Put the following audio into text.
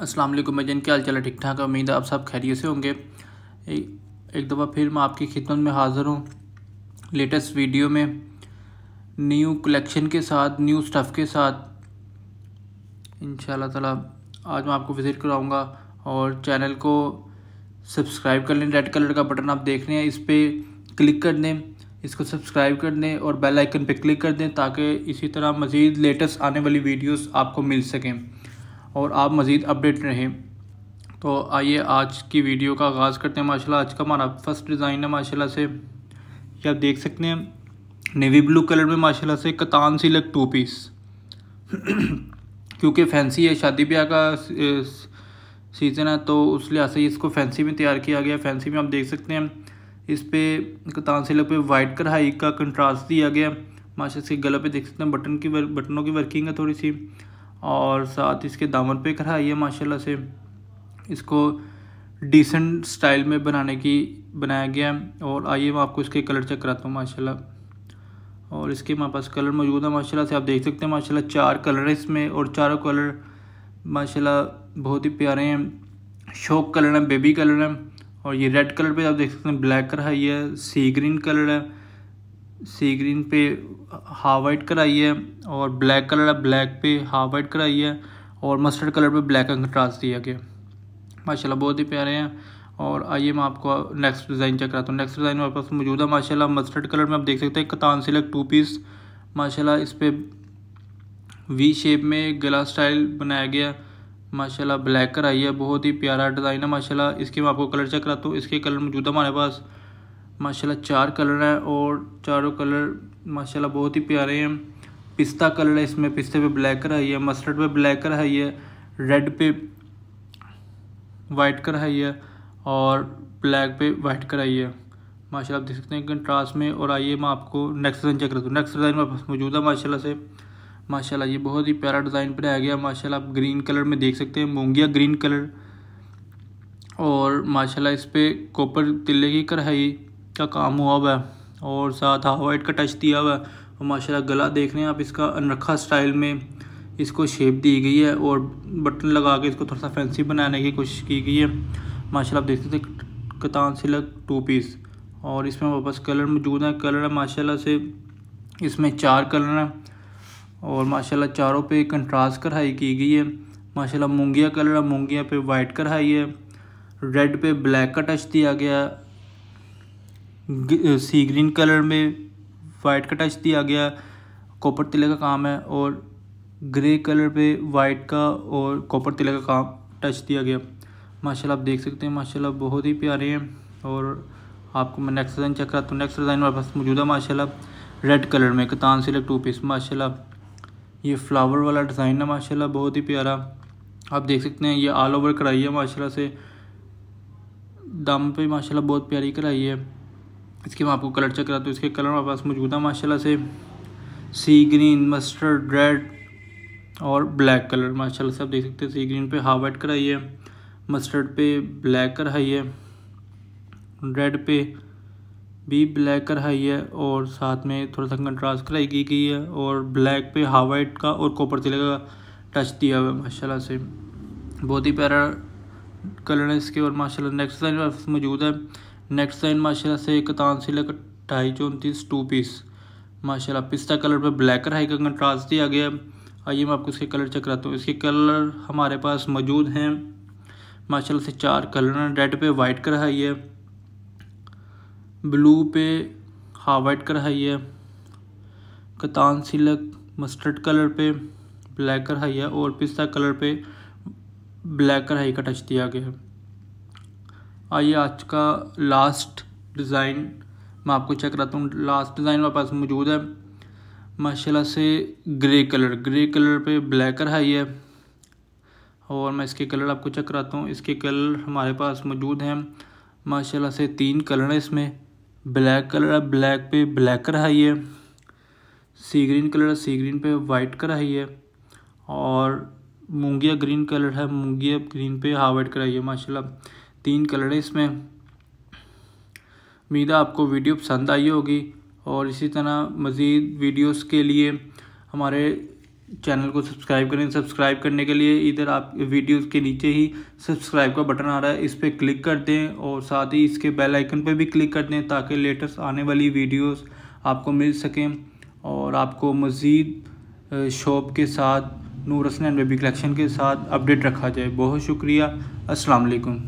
अस्सलाम वालेकुम भजन क्या हाल चाल ठीक ठाक उम्मीद आप सब खैरियत से होंगे एक, दफ़ा फिर मैं आपकी खिदमत में हाज़िर हूँ लेटेस्ट वीडियो में न्यू कलेक्शन के साथ न्यू स्टफ़ के साथ इन ताला आज मैं आपको विज़िट कराऊँगा और चैनल को सब्सक्राइब कर लें रेड कलर का बटन आप देख रहे हैं इस पर क्लिक कर दें इसको सब्सक्राइब कर दें और बेल आइकन पर क्लिक कर दें ताकि इसी तरह मज़ीद लेटेस्ट आने वाली वीडियोस आपको मिल सकें और आप मज़ीद अपडेट रहें तो आइए आज की वीडियो का आगाज़ करते हैं माशाल्लाह आज का हमारा फर्स्ट डिज़ाइन है माशाल्लाह से ये आप देख सकते हैं नेवी ब्लू कलर में माशाल्लाह से कतान सिलक टू पीस क्योंकि फैंसी है शादी ब्याह का सीज़न है तो उस लिहाज से इसको फैंसी में तैयार किया गया फैंसी में आप देख सकते हैं इस पर कतान सिलक पे वाइट कढ़ाई का कंट्रास्ट दिया गया माशा से गला पे देख सकते हैं बटन की बटनों की वर्किंग है थोड़ी सी और साथ इसके दामन पे कराई है माशाल्लाह से इसको डिसेंट स्टाइल में बनाने की बनाया गया है और आइए मैं आपको इसके कलर चेक कराता हूँ माशाल्लाह और इसके हमारे पास कलर मौजूद है माशाल्लाह से आप देख सकते हैं माशाल्लाह चार कलर हैं इसमें और चारों कलर माशाल्लाह बहुत ही प्यारे हैं शोक कलर हैं बेबी कलर हैं और ये रेड कलर पे आप देख सकते हैं ब्लैक कलर है सी ग्रीन कलर है सी ग्रीन पे हाफ वाइट कराई है और ब्लैक कलर है ब्लैक पे हाफ वाइट कराई है और मस्टर्ड कलर पे ब्लैक का कंट्रास्ट दिया गया माशाल्लाह बहुत ही प्यारे हैं और आइए मैं आपको नेक्स्ट डिज़ाइन चेक कराता हूँ नेक्स्ट डिज़ाइन हमारे पास मौजूद है माशाल्लाह मस्टर्ड कलर में आप देख सकते हैं कतान सिलक टू पीस माशाल्लाह इस पर वी शेप में गला स्टाइल बनाया गया माशाल्लाह ब्लैक कराई है बहुत ही प्यारा डिज़ाइन है माशाल्लाह इसके मैं आपको कलर चेक कराता हूँ इसके कलर मौजूद है हमारे पास माशाल्लाह चार कलर हैं और चारों कलर माशाल्लाह बहुत ही प्यारे हैं पिस्ता कलर है इसमें पिस्ते पे ब्लैक कराई है मस्टर्ड पे ब्लैक कराई है रेड पे वाइट कराई है और ब्लैक पे वाइट कराई है माशा आप देख सकते हैं कंट्रास्ट में और आइए मैं आपको नेक्स्ट डिज़ाइन चेक करता हूँ नेक्स्ट डिज़ाइन मेरे पास मौजूद है माशाल्लाह से माशाल्लाह ये बहुत ही प्यारा डिज़ाइन बनाया गया माशाल्लाह आप ग्रीन कलर में देख सकते हैं मूंगिया ग्रीन कलर और माशाल्लाह इस पर कॉपर तिल्ले की कढ़ाई का काम हुआ हुआ है और साथ हाफ वाइट का टच दिया हुआ है और माशाल्लाह गला देख रहे हैं आप इसका अनरखा स्टाइल में इसको शेप दी गई है और बटन लगा के इसको थोड़ा सा फैंसी बनाने की कोशिश की गई है माशाल्लाह आप देख सकते हैं कतान सिलक टू पीस और इसमें वापस कलर मौजूद है कलर है माशाल्लाह से इसमें चार कलर हैं और माशाल्लाह चारों पे कंट्रास्ट कढ़ाई की गई है माशाल्लाह मूंगिया कलर है मूंगिया पे वाइट कढ़ाई है रेड पे ब्लैक का टच दिया गया सी ग्रीन कलर में वाइट का टच दिया गया कॉपर तिले का काम है और ग्रे कलर पे वाइट का और कॉपर तिले का काम टच दिया गया माशाल्लाह आप देख सकते हैं माशाल्लाह बहुत ही प्यारे हैं और आपको मैं नेक्स्ट डिज़ाइन चेक करा तो नेक्स्ट डिज़ाइन मेरे पास मौजूद है माशाल्लाह रेड कलर में कतान सिलक टू पीस माशाल्लाह ये फ्लावर वाला डिज़ाइन है माशाल्लाह बहुत ही प्यारा आप देख सकते हैं ये ऑल ओवर कढ़ाई है माशाल्लाह से दाम पे माशाल्लाह बहुत प्यारी कढ़ाई है इसके मैं आपको कलर चेक कराता तो हूँ इसके कलर हमारे पास मौजूद है माशाल्लाह से सी ग्रीन मस्टर्ड रेड और ब्लैक कलर माशाल्लाह से आप देख सकते हैं सी ग्रीन पे हाफ वाइट कराई है मस्टर्ड पे ब्लैक कराई है रेड पे भी ब्लैक कराई है और साथ में थोड़ा सा कंट्रास्ट कराई की गई है और ब्लैक पे हाफ वाइट का और कॉपर तिले का टच दिया हुआ है माशाल्लाह से बहुत ही प्यारा कलर है इसके और माशाल्लाह नेक्स्ट साइज मौजूद है नेक्स्ट साइन माशाला से इकतान से ढाई चौंतीस टू पीस माशाल्लाह पिस्ता कलर पर ब्लैक राई का कंट्रास्ट दिया गया आइए मैं आपको इसके कलर चेक कराता हूँ इसके कलर हमारे पास मौजूद हैं माशाल्लाह से चार कलर हैं रेड पे वाइट कराई है ब्लू पे हाफ वाइट हाई है कतान सिलक मस्टर्ड कलर पे ब्लैक हाई है और पिस्ता कलर पे ब्लैक कराई का टच दिया गया है आइए आज का लास्ट डिज़ाइन मैं आपको चेक कराता हूँ लास्ट डिज़ाइन मेरे पास मौजूद है माशाल्लाह से ग्रे कलर ग्रे कलर पे ब्लैकर है ये और मैं इसके कलर आपको चेक कराता हूँ इसके कलर हमारे पास मौजूद हैं माशाल्लाह से तीन कलर हैं इसमें ब्लैक कलर है ब्लैक पे ब्लैकर है ये सी ग्रीन कलर है सी ग्रीन पे वाइट कलर है ये और मूंगिया ग्रीन कलर है मूंगिया ग्रीन पे हाफ वाइट कलर है माशाल्लाह तीन कलर है इसमें उम्मीद आपको वीडियो पसंद आई होगी और इसी तरह मज़ीद वीडियोस के लिए हमारे चैनल को सब्सक्राइब करें सब्सक्राइब करने के लिए इधर आप वीडियोस के नीचे ही सब्सक्राइब का बटन आ रहा है इस पर क्लिक कर दें और साथ ही इसके बेल आइकन पर भी क्लिक कर दें ताकि लेटेस्ट आने वाली वीडियोस आपको मिल सकें और आपको मज़ीद शॉप के साथ नूर हसन बेबी कलेक्शन के साथ अपडेट रखा जाए बहुत शुक्रिया असलकुम